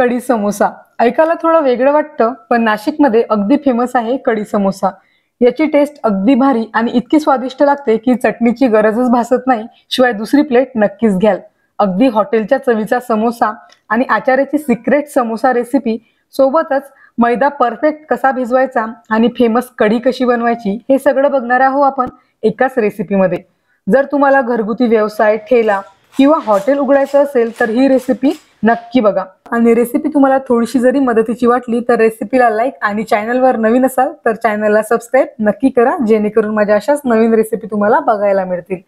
कडी समोसा ऐकायला थोडं वेगळं वाटतं पण नाशिकमध्ये अगदी फेमस आहे कडी समोसा याची टेस्ट अगदी भारी आणि इतकी स्वादिष्ट लागते की चटणीची गरजच भासत नाही शिवाय दुसरी प्लेट नक्कीच घ्याल अगदी हॉटेलच्या चवीचा समोसा आणि आचार्याची सिक्रेट समोसा रेसिपी सोबतच मैदा परफेक्ट कसा भिजवायचा आणि फेमस कढी कशी बनवायची हे सगळं बघणार आहोत आपण एकाच रेसिपीमध्ये जर तुम्हाला घरगुती व्यवसाय ठेला किंवा हॉटेल उघडायचं असेल तर ही रेसिपी नक्की बघा आणि रेसिपी तुम्हाला थोडीशी जरी मदतीची वाटली तर रेसिपीला लाईक आणि चॅनलवर नवीन असाल तर चॅनलला सबस्क्राईब नक्की करा जेणेकरून माझ्या अशाच नवीन रेसिपी तुम्हाला बघायला मिळतील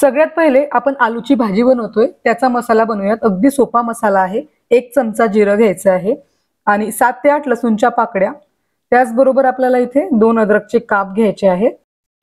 सगळ्यात पहिले आपण आलूची भाजी बनवतोय त्याचा मसाला बनवूयात अगदी सोपा मसाला आहे एक चमचा जिरं घ्यायचं आहे आणि सात ते आठ लसूणच्या पाकड्या त्याचबरोबर आपल्याला इथे दोन अद्रकचे काप घ्यायचे आहेत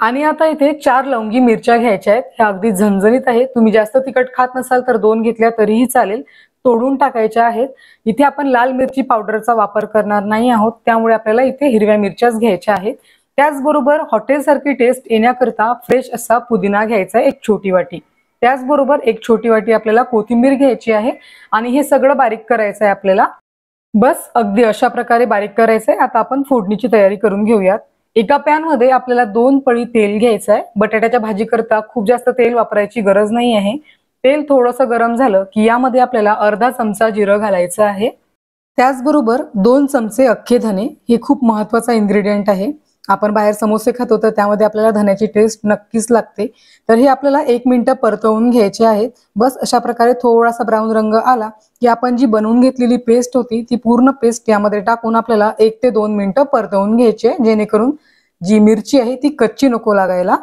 आणि आता इथे चार लवंगी मिरच्या घ्यायच्या आहेत ह्या अगदी झणझणीत आहे तुम्ही जास्त तिखट खात नसाल तर दोन घेतल्या तरीही चालेल तोडून टाकायच्या आहेत इथे आपण लाल मिरची पावडरचा वापर करणार नाही आहोत त्यामुळे आपल्याला इथे हिरव्या मिरच्याच घ्यायच्या आहेत त्याचबरोबर हॉटेलसारखी टेस्ट येण्याकरता फ्रेश असा पुदिना घ्यायचा एक छोटी वाटी त्याचबरोबर एक छोटी वाटी आपल्याला कोथिंबीर घ्यायची आहे आणि हे सगळं बारीक करायचं आहे आपल्याला बस अगदी अशा प्रकारे बारीक करायचंय आहे आता आपण फोडणीची तयारी करून घेऊयात एका पॅन मध्ये आपल्याला दोन पळी तेल घ्यायचं आहे बटाट्याच्या भाजीकरता खूप जास्त तेल वापरायची गरज नाही आहे तेल थोडस गरम झालं की यामध्ये आपल्याला अर्धा चमचा जिरं घालायचं आहे त्याचबरोबर दोन चमचे अख्खे धने हे खूप महत्वाचा इन्ग्रेडियंट आहे आपण बाहेर समोसे खातो तर त्यामध्ये आपल्याला धण्याची टेस्ट नक्कीच लागते तर हे आपल्याला एक मिनटं परतवून घ्यायचे आहेत बस अशा प्रकारे थोडासा ब्राऊन रंग आला की आपण जी बनवून घेतलेली पेस्ट होती ती पूर्ण पेस्ट यामध्ये टाकून आपल्याला एक ते दोन मिनिटं परतवून घ्यायचे जेणेकरून जी मिरची आहे ती कच्ची नको लागायला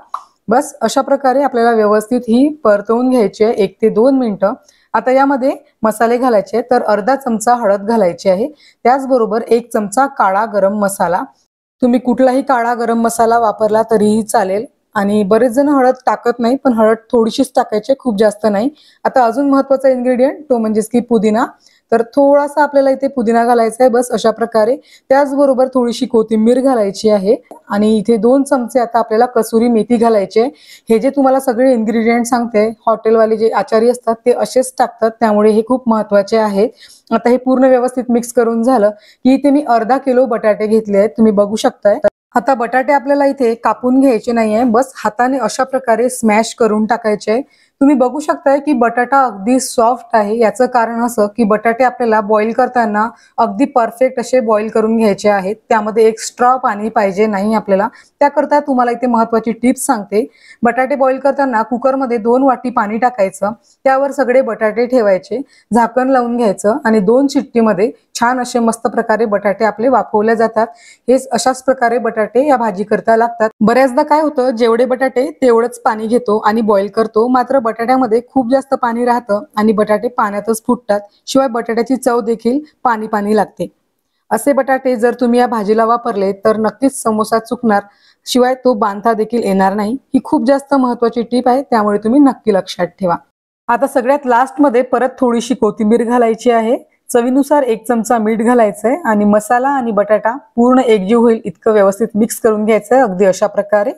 बस अशा प्रकारे आपल्याला व्यवस्थित ही परतवून घ्यायची आहे एक ते दोन मिनटं आता यामध्ये मसाले घालायचे तर अर्धा चमचा हळद घालायची आहे त्याचबरोबर एक चमचा काळा गरम मसाला तुम्ही कुठलाही काळा गरम मसाला वापरला तरीही चालेल आणि बरेच जण हळद टाकत नाही पण हळद थोडीशीच टाकायची खूप जास्त नाही आता अजून महत्वाचा इन्ग्रेडियंट तो म्हणजेच की पुदिना तर थोडासा आपल्याला इथे पुदिना घालायचा आहे बस अशा प्रकारे त्याचबरोबर थोडीशी कोथिंबीर घालायची आहे आणि इथे दोन चमचे आता आपल्याला कसुरी मेथी घालायची आहे हे जे तुम्हाला सगळे इन्ग्रेडियंट सांगते हॉटेलवाले जे आचारी असतात ते असेच टाकतात त्यामुळे हे खूप महत्वाचे आहे आता हे पूर्ण व्यवस्थित मिक्स करून झालं की इथे मी अर्धा किलो बटाटे घेतले आहेत तुम्ही बघू शकताय आता बटाटे आपल्याला इथे कापून घ्यायचे नाही बस हाताने अशा प्रकारे स्मॅश करून टाकायचे तुम्ही बघू शकताय की बटाटा अगदी सॉफ्ट आहे याचं कारण असं की बटाटे आपल्याला बॉईल करताना अगदी परफेक्ट असे बॉईल करून घ्यायचे आहेत त्यामध्ये एक्स्ट्रा पाणी पाहिजे नाही आपल्याला त्याकरता तुम्हाला इथे महत्वाची टिप्स सांगते बटाटे बॉईल करताना कुकरमध्ये दोन वाटी पाणी टाकायचं त्यावर सगळे बटाटे ठेवायचे झाकण लावून घ्यायचं आणि दोन चिट्टीमध्ये छान असे मस्त प्रकारे बटाटे आपले वाफवले जातात हे अशाच प्रकारे बटाटे या भाजी करता लागतात बऱ्याचदा काय होतं जेवढे बटाटे तेवढंच पाणी घेतो आणि बॉईल करतो मात्र बटाट्यामध्ये खूप जास्त पाणी राहतं आणि बटाटे पाण्यातच फुटतात शिवाय बटाट्याची चव देखील पाणी पाणी लागते असे बटाटे जर तुम्ही या भाजीला वापरले तर नक्कीच समोसा चुकणार शिवाय तो बांधा देखील येणार नाही ही खूप जास्त महत्वाची टीप आहे त्यामुळे तुम्ही नक्की लक्षात ठेवा आता सगळ्यात लास्टमध्ये परत थोडीशी कोथिंबीर घालायची आहे चवीनुसार एक चमचा मीठ घालायचं आहे आणि मसाला आणि बटाटा पूर्ण एकजीव होईल इतकं व्यवस्थित मिक्स करून घ्यायचं अगदी अशा प्रकारे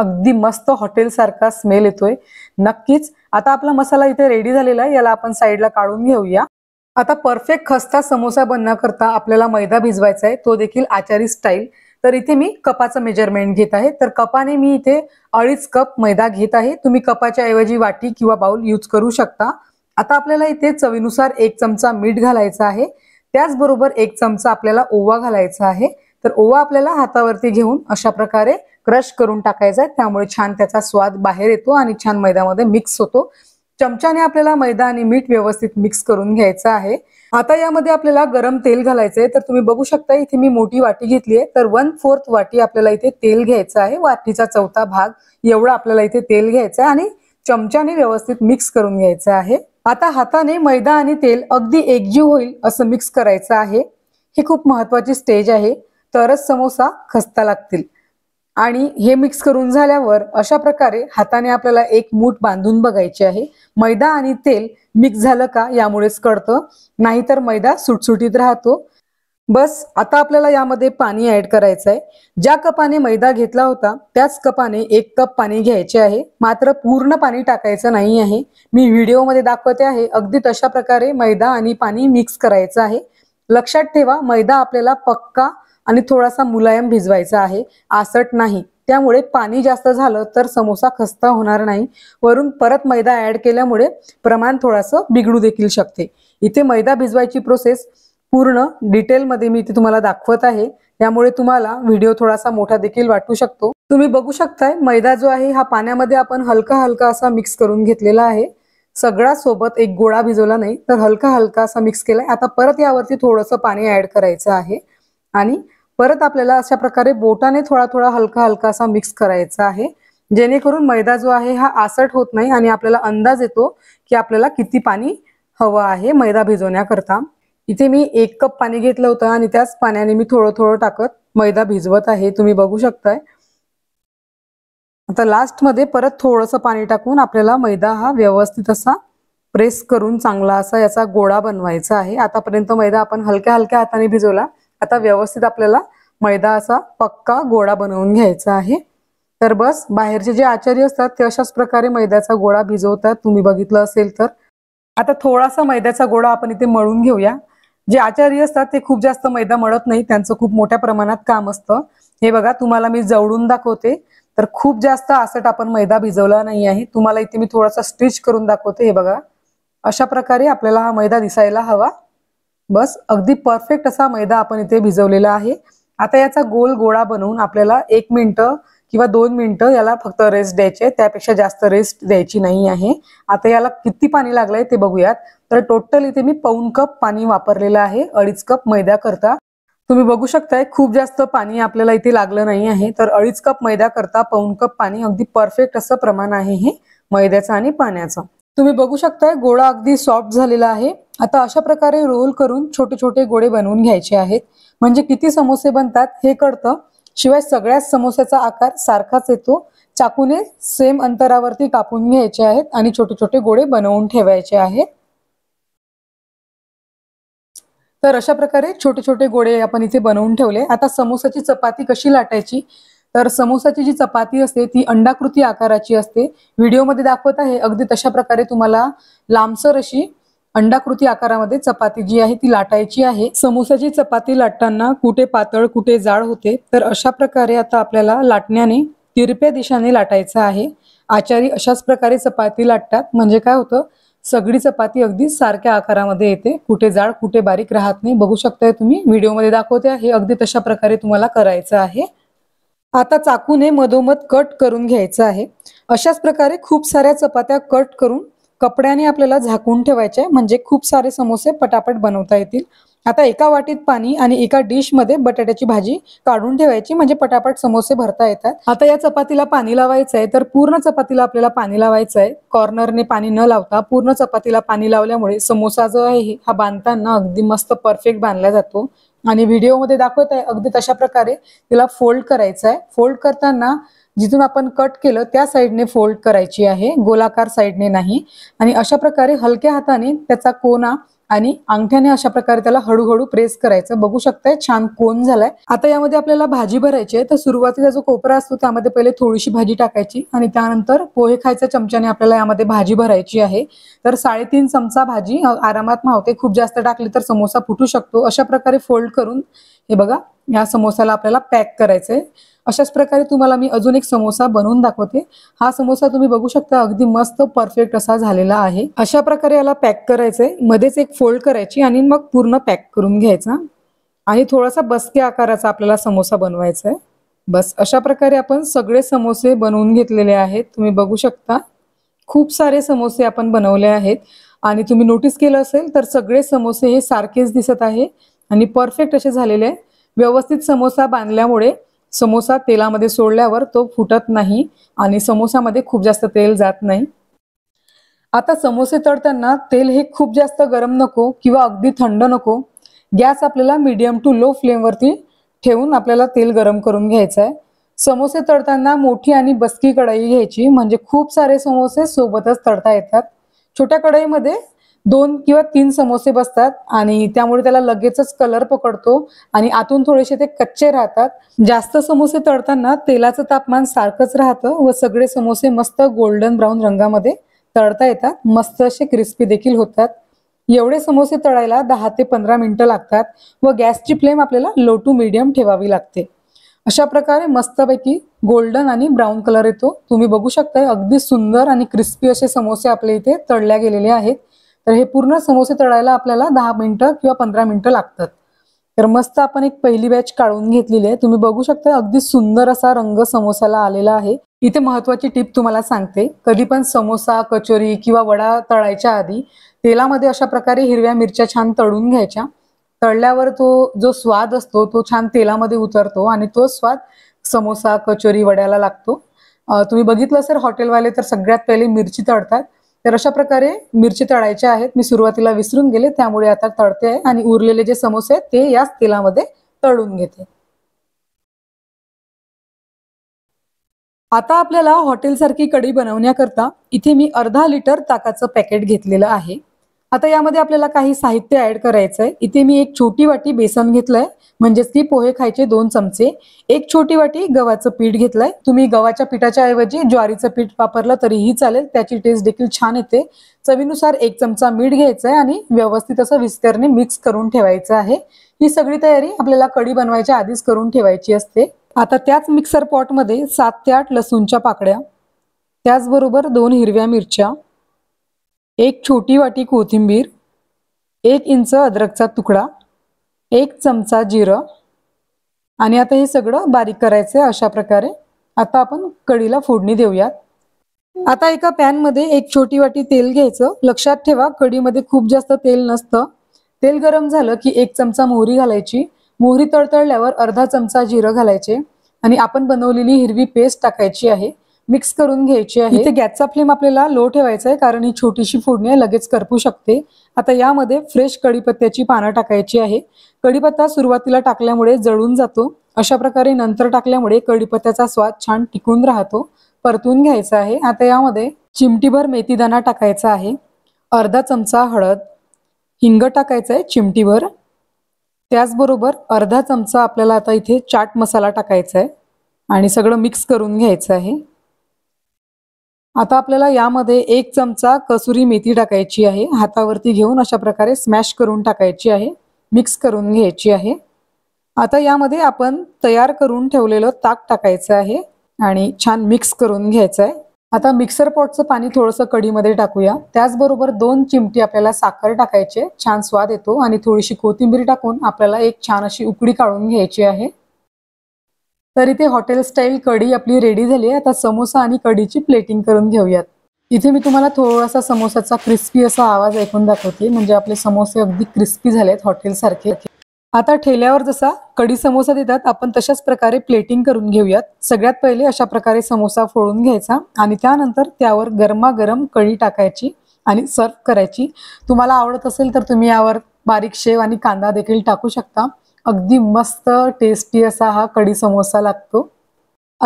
अगदी मस्त हॉटेल सारखा स्मेल येतोय नक्कीच आता आपला मसाला इथे रेडी झालेला आहे याला आपण साईडला काढून घेऊया आता परफेक्ट खस्ता समोसा बनण्याकरता आपल्याला मैदा भिजवायचा आहे तो देखील आचारी स्टाईल तर इथे मी कपाचं मेजरमेंट घेत आहे तर कपाने मी इथे अडीच कप मैदा घेत आहे तुम्ही कपाच्या ऐवजी वाटी किंवा बाउल यूज करू शकता आता आपल्याला इथे चवीनुसार एक चमचा मीठ घालायचा आहे त्याचबरोबर एक चमचा आपल्याला ओवा घालायचा आहे तर ओवा आपल्याला हातावरती घेऊन अशा प्रकारे क्रश करून टाकायचा आहे त्यामुळे छान त्याचा स्वाद बाहेर येतो आणि छान मैद्यामध्ये मिक्स होतो चमच्याने आपल्याला मैदा आणि मीठ व्यवस्थित मिक्स करून घ्यायचं आहे आता यामध्ये आपल्याला गरम तेल घालायचं आहे तर तुम्ही बघू शकता इथे मी मोठी वाटी घेतली आहे तर वन फोर्थ वाटी आपल्याला इथे तेल घ्यायचं आहे वाटीचा चौथा भाग एवढा आपल्याला इथे तेल घ्यायचं आहे आणि चमच्याने व्यवस्थित मिक्स करून घ्यायचं आहे आता हाताने मैदा आणि तेल अगदी एकजीव होईल असं मिक्स करायचं आहे ही खूप महत्वाची स्टेज आहे तरच समोसा खस्ता लागतील आणि हे मिक्स करून झाल्यावर अशा प्रकारे हाताने आपल्याला एक मूठ बांधून बघायची आहे मैदा आणि तेल मिक्स झालं का यामुळेच कळतं नाहीतर मैदा सुटसुटीत राहतो बस आता आपल्याला यामध्ये पाणी ऍड करायचं आहे ज्या कपाने मैदा घेतला होता त्याच कपाने एक कप पाणी घ्यायचे आहे मात्र पूर्ण पाणी टाकायचं नाही आहे मी व्हिडिओमध्ये दाखवते आहे अगदी तशा प्रकारे मैदा आणि पाणी मिक्स करायचं आहे लक्षात ठेवा मैदा आपल्याला पक्का आणि थोडासा मुलायम भिजवायचा आहे आसट नाही त्यामुळे पाणी जास्त झालं तर समोसा खस्ता होणार नाही वरून परत मैदा ऍड केल्यामुळे प्रमाण थोडंसं बिघडू देखील शकते इथे मैदा भिजवायची प्रोसेस पूर्ण डिटेलमध्ये मी इथे तुम्हाला दाखवत आहे त्यामुळे तुम्हाला व्हिडिओ थोडासा मोठा देखील वाटू शकतो तुम्ही बघू शकताय मैदा जो आहे हा पाण्यामध्ये आपण हलका हलका असा मिक्स करून घेतलेला आहे सगळा सोबत एक गोळा भिजवला नाही तर हलका हलका असा मिक्स केलाय आता परत यावरती थोडंसं पाणी ऍड करायचं आहे आणि परत आपल्याला अशा प्रकारे बोटाने थोडा थोडा हलका हलका असा मिक्स करायचा आहे जेणेकरून मैदा जो आहे हा आसट होत नाही आणि आपल्याला अंदाज येतो की आपल्याला किती पाणी हवं आहे मैदा भिजवण्याकरता इथे मी एक कप पाणी घेतलं होतं आणि त्याच पाण्याने मी थोडं थोडं टाकत मैदा भिजवत आहे तुम्ही बघू शकताय आता लास्टमध्ये परत थोडंसं पाणी टाकून आपल्याला मैदा हा व्यवस्थित असा प्रेस करून चांगला असा याचा गोळा बनवायचा आहे आतापर्यंत मैदा आपण हलक्या हलक्या हाताने भिजवला आता व्यवस्थित आपल्याला मैदा असा पक्का गोळा बनवून घ्यायचा आहे तर बस बाहेरचे जे आचार्य असतात ते अशाच प्रकारे मैद्याचा गोळा भिजवतात तुम्ही बघितलं असेल तर आता थोडासा मैद्याचा गोळा आपण इथे मळून घेऊया जे आचारी असतात ते खूप जास्त मैदा मळत नाही त्यांचं खूप मोठ्या प्रमाणात काम असतं हे बघा तुम्हाला मी जवळून दाखवते तर खूप जास्त आसट आपण मैदा भिजवला नाही आहे तुम्हाला इथे मी थोडासा स्टिच करून दाखवते हे बघा अशा प्रकारे आपल्याला हा मैदा दिसायला हवा बस अगदी परफेक्ट असा मैदा आपण इथे भिजवलेला आहे आता याचा गोल गोळा बनवून आपल्याला एक मिनटं किंवा दोन मिनटं याला फक्त रेस्ट द्यायचे त्यापेक्षा जास्त रेस्ट द्यायची नाही आहे आता याला किती पाणी लागलंय ते बघूयात तर टोटल इथे मी पाऊन कप पाणी वापरलेलं आहे अडीच कप मैदा करता तुम्ही बघू शकताय खूप जास्त पाणी आपल्याला इथे लागलं नाही आहे तर अडीच कप मैदा करता पाऊन कप पाणी अगदी परफेक्ट असं प्रमाण आहे हे मैद्याचं आणि पाण्याचं तुम्ही बघू शकताय गोळा अगदी सॉफ्ट झालेला आहे आता अशा प्रकारे रोल करून छोटे छोटे गोळे बनवून घ्यायचे आहेत म्हणजे किती समोसे बनतात हे कळतं शिवाय सगळ्याच समोस्याचा आकार सारखाच येतो चाकूने सेम अंतरावरती कापून घ्यायचे आहेत आणि छोटे छोटे गोळे बनवून ठेवायचे आहेत तर अशा प्रकारे छोटे छोटे गोळे आपण इथे बनवून ठेवले आता समोसाची चपाती कशी लाटायची तर समोसाची जी चपाती असते ती अंडाकृती आकाराची असते व्हिडिओमध्ये दाखवत आहे अगदी तशा प्रकारे तुम्हाला लांबसर अशी अंडाकृती आकारामध्ये चपाती जी आहे ती लाटायची आहे समोसाची चपाती लाटताना कुठे पातळ कुठे जाड होते तर अशा प्रकारे आता आपल्याला लाटण्याने तिरप्या दिशाने लाटायचं आहे आचारी अशाच प्रकारे चपाती लाटतात म्हणजे काय होतं सगळी चपाती अगदी सारख्या आकारामध्ये येते कुठे जाड कुठे बारीक राहत नाही बघू शकताय तुम्ही व्हिडिओमध्ये दाखवते हे अगदी तशा प्रकारे तुम्हाला करायचं आहे आता चाकूने मधोमध कट करून घ्यायचं आहे अशाच प्रकारे खूप साऱ्या चपात्या कट करून कपड्याने आपल्याला झाकून ठेवायचे म्हणजे खूप सारे समोसे पटापट बनवता येतील आता एका वाटीत पाणी आणि एका डिश मध्ये बटाट्याची भाजी काढून ठेवायची म्हणजे पटापट समोसे भरता येतात आता या चपातीला पाणी लावायचं आहे तर पूर्ण चपातीला आपल्याला पाणी लावायचं आहे कॉर्नरने पाणी न लावता पूर्ण चपातीला पाणी लावल्यामुळे समोसा जो आहे हा बांधताना अगदी मस्त परफेक्ट बांधला जातो आणि व्हिडिओमध्ये दाखवत आहे अगदी तशा प्रकारे तिला फोल्ड करायचं आहे फोल्ड करताना जिथून आपण कट केलं त्या साईडने फोल्ड करायची आहे गोलाकार साईडने नाही आणि अशा प्रकारे हलक्या हाताने त्याचा कोना आणि अंगठ्याने अशा प्रकारे त्याला हळूहळू प्रेस करायचं बघू शकताय छान कोण झालाय आता यामध्ये आपल्याला भाजी भरायची आहे तर सुरुवातीचा जो कोपरा असतो त्यामध्ये पहिले थोडीशी भाजी टाकायची आणि त्यानंतर पोहे खायच्या चमच्याने आपल्याला यामध्ये भाजी भरायची आहे तर साडेतीन चमचा भाजी आरामात मावते खूप जास्त टाकली तर समोसा फुटू शकतो अशा प्रकारे फोल्ड करून हे बघा या समोसाला आपल्याला पॅक करायचंय अशाच प्रकारे तुम्हाला मी अजून एक समोसा बनवून दाखवते हा समोसा तुम्ही बघू शकता अगदी मस्त परफेक्ट असा झालेला आहे अशा प्रकारे याला पॅक करायचंय मध्येच एक फोल्ड करायची आणि मग पूर्ण पॅक करून घ्यायचा आणि थोडासा बसके आकाराचा आपल्याला समोसा बनवायचा आहे बस अशा प्रकारे आपण सगळे समोसे बनवून घेतलेले आहेत तुम्ही बघू शकता खूप सारे समोसे आपण बनवले आहेत आणि तुम्ही नोटीस केलं असेल तर सगळे समोसे हे सारखेच दिसत आहे आणि परफेक्ट असे झालेले आहे व्यवस्थित समोसा बांधल्यामुळे समोसा तेलामध्ये सोडल्यावर तो फुटत नाही आणि समोसामध्ये खूप जास्त तेल जात नाही आता समोसे तळताना तेल हे खूप जास्त गरम नको किंवा अगदी थंड नको गॅस आपल्याला मीडियम टू लो फ्लेमवरती ठेवून आपल्याला तेल गरम करून घ्यायचं आहे समोसे तळताना मोठी आणि बसकी कढई घ्यायची म्हणजे खूप सारे समोसे सोबतच तळता येतात छोट्या कढईमध्ये दोन किंवा तीन समोसे बसतात आणि त्यामुळे त्याला लगेचच कलर पकडतो आणि आतून थोडेसे ते कच्चे राहतात जास्त समोसे तळताना तेलाचं तापमान सारखंच राहतं व सगळे समोसे मस्त गोल्डन ब्राऊन रंगामध्ये तळता येतात मस्त असे क्रिस्पी देखील होतात एवढे समोसे तळायला दहा ते पंधरा मिनिटं लागतात व गॅसची फ्लेम आपल्याला लो टू मिडियम ठेवावी लागते अशा प्रकारे मस्तपैकी गोल्डन आणि ब्राऊन कलर येतो तुम्ही बघू शकता अगदी सुंदर आणि क्रिस्पी असे समोसे आपल्या इथे तळल्या गेलेले आहेत तर हे पूर्ण समोसे तळायला आपल्याला दहा मिनिटं किंवा पंधरा मिनिटं लागतात तर मस्त आपण एक पहिली बॅच काढून घेतलेली आहे तुम्ही बघू शकता अगदी सुंदर असा रंग समोसाला आलेला आहे इथे महत्वाची टीप तुम्हाला सांगते कधी पण समोसा कचोरी किंवा वडा तळायच्या आधी तेलामध्ये अशा प्रकारे हिरव्या मिरच्या छान तळून घ्यायच्या तळल्यावर तो जो स्वाद असतो तो छान तेलामध्ये उतरतो आणि तो स्वाद समोसा कचोरी वड्याला लागतो तुम्ही बघितलं सर हॉटेलवाले तर सगळ्यात पहिले मिरची तळतात तर अशा प्रकारे मिरची तळायचे आहेत मी सुरुवातीला विसरून गेले त्यामुळे आता तळते आहे आणि उरलेले जे समोसे आहेत ते याच तेलामध्ये तळून घेते आता आपल्याला हॉटेलसारखी कढी बनवण्याकरता इथे मी अर्धा लिटर ताकाचं पॅकेट घेतलेलं आहे आता यामध्ये आपल्याला काही साहित्य ऍड करायचंय आहे इथे मी एक छोटी वाटी बेसन घेतलंय म्हणजेच की पोहे खायचे दोन चमचे एक छोटी वाटी गव्हाचं पीठ घेतलंय तुम्ही गव्हाच्या पिठाच्या ऐवजी ज्वारीचं पीठ वापरलं तरीही चालेल त्याची टेस्ट देखील छान येते चवीनुसार एक चमचा मीठ घ्यायचंय आणि व्यवस्थित असं विस्तरने मिक्स करून ठेवायचं आहे ही सगळी तयारी आपल्याला कढी बनवायच्या आधीच करून ठेवायची असते आता त्याच मिक्सर पॉटमध्ये सात ते आठ लसूणच्या पाकड्या त्याचबरोबर दोन हिरव्या मिरच्या एक छोटी वाटी कोथिंबीर एक इंच अद्रकचा तुकडा एक चमचा जिरं आणि आता हे सगळं बारीक करायचं आहे अशा प्रकारे आता आपण कढीला फोडणी देऊयात आता एका पॅनमध्ये एक छोटी वाटी तेल घ्यायचं लक्षात ठेवा कढीमध्ये खूप जास्त तेल नसतं तेल गरम झालं की एक चमचा मोहरी घालायची मोहरी तळतळल्यावर अर्धा चमचा जिरं घालायचे आणि आपण बनवलेली हिरवी पेस्ट टाकायची आहे मिक्स करून घ्यायची आहे इथे गॅसचा फ्लेम आपल्याला लो ठेवायचा आहे कारण ही छोटीशी फोडणी आहे लगेच करपू शकते आता यामध्ये फ्रेश कढीपत्त्याची पानं टाकायची आहे कढीपत्ता सुरुवातीला टाकल्यामुळे जळून जातो अशा प्रकारे नंतर टाकल्यामुळे कढीपत्त्याचा स्वाद छान टिकून राहतो परतून घ्यायचा आहे आता यामध्ये चिमटीभर मेथीदाना टाकायचा आहे अर्धा चमचा हळद हिंग टाकायचं आहे चिमटीभर त्याचबरोबर अर्धा चमचा आपल्याला आता इथे चाट मसाला टाकायचा आहे आणि सगळं मिक्स करून घ्यायचं आहे आता आपल्याला यामध्ये एक चमचा कसुरी मेथी टाकायची आहे हातावरती घेऊन अशा प्रकारे स्मॅश करून टाकायची आहे मिक्स करून घ्यायची आहे आता यामध्ये आपण तयार करून ठेवलेलं ताक टाकायचं आहे आणि छान मिक्स करून घ्यायचं आहे आता मिक्सर पॉटचं पाणी थोडंसं कढीमध्ये टाकूया त्याचबरोबर दोन चिमटी आपल्याला साखर टाकायचे छान स्वाद येतो आणि थोडीशी कोथिंबीर टाकून आपल्याला एक छान अशी उकडी काढून घ्यायची आहे तर इथे हॉटेल स्टाईल कढी आपली रेडी झाली आहे आता समोसा आणि कढीची प्लेटिंग करून घेऊयात इथे मी तुम्हाला थोडासा समोसाचा क्रिस्पी असा आवाज ऐकून दाखवते म्हणजे आपले समोसे अगदी क्रिस्पी झालेत हॉटेलसारखे आता ठेल्यावर जसा कढी समोसा देतात आपण तशाच प्रकारे प्लेटिंग करून घेऊयात सगळ्यात पहिले अशा प्रकारे समोसा फोडून घ्यायचा आणि त्यानंतर त्यावर गरमागरम कढी टाकायची आणि सर्व करायची तुम्हाला आवडत असेल तर तुम्ही यावर बारीक शेव आणि कांदा देखील टाकू शकता अगदी मस्त टेस्टी असा हा कढी समोसा लागतो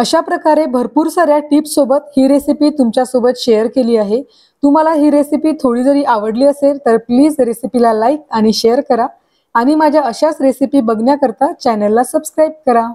अशा प्रकारे भरपूर साऱ्या टिप्ससोबत ही रेसिपी तुमच्यासोबत शेअर केली आहे तुम्हाला ही रेसिपी थोडी जरी आवडली असेल तर प्लीज रेसिपीला लाईक आणि शेअर करा आणि माझ्या अशाच रेसिपी बघण्याकरता चॅनलला सबस्क्राईब करा